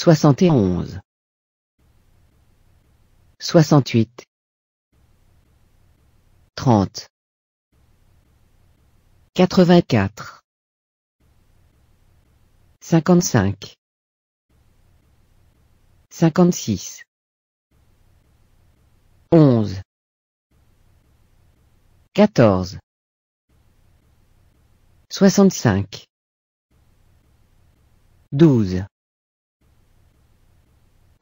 71 68 30 84 55 56 11 14 65 12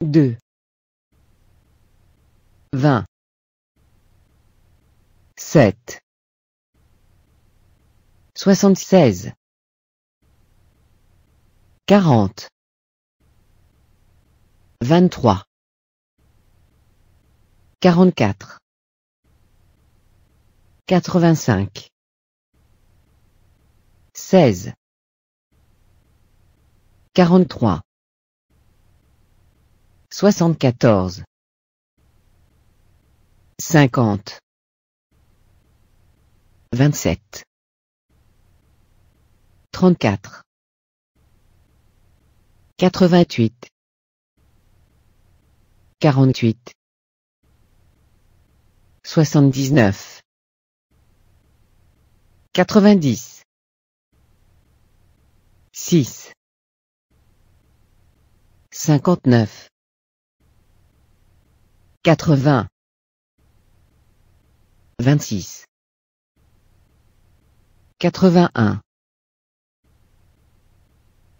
2. 20. 7. 76. 40. 23. 44. 85. 16. 43. 74 50 27 34 88 48 79 90 6 59 80 26 81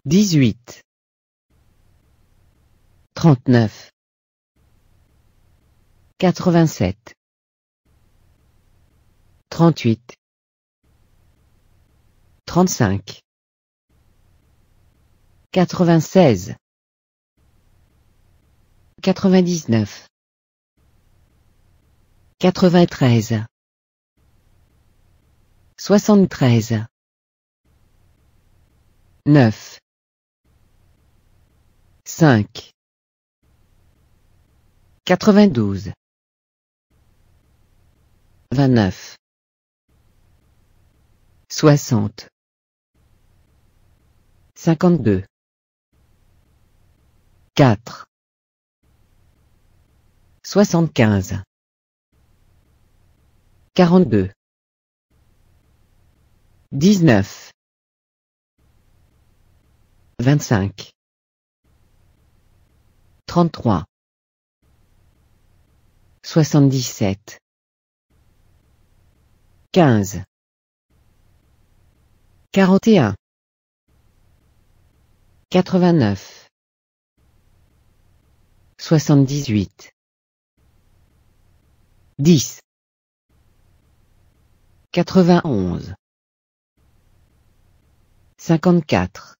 18 39 87 38 35 96 99 93 73 9 5 92 29 60 52 4 75 42 19 25 33 77 15 41 89 78 10 91 54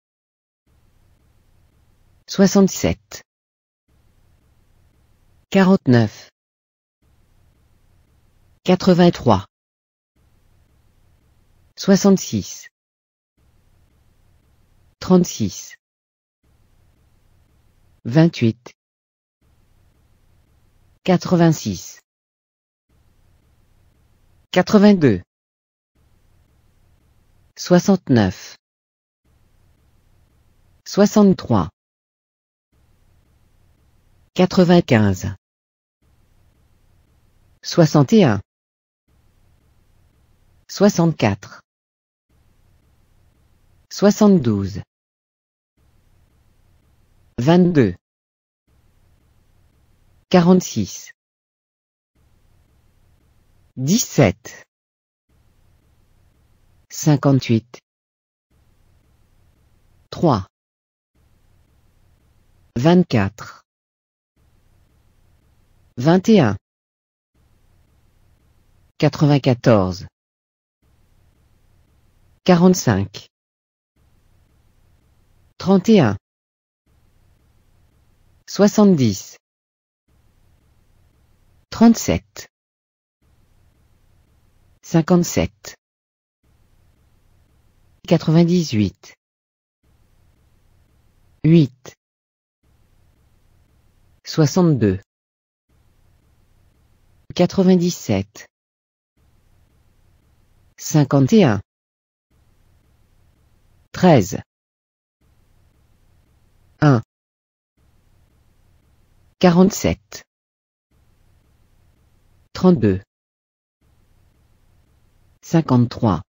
67 49 83 66 36 28 86 82 69 63 95 61 64 72 22 46 17 58 3 24 21 94 45 31 70 37 57 98 8 62 97 51 13 1 47 32 53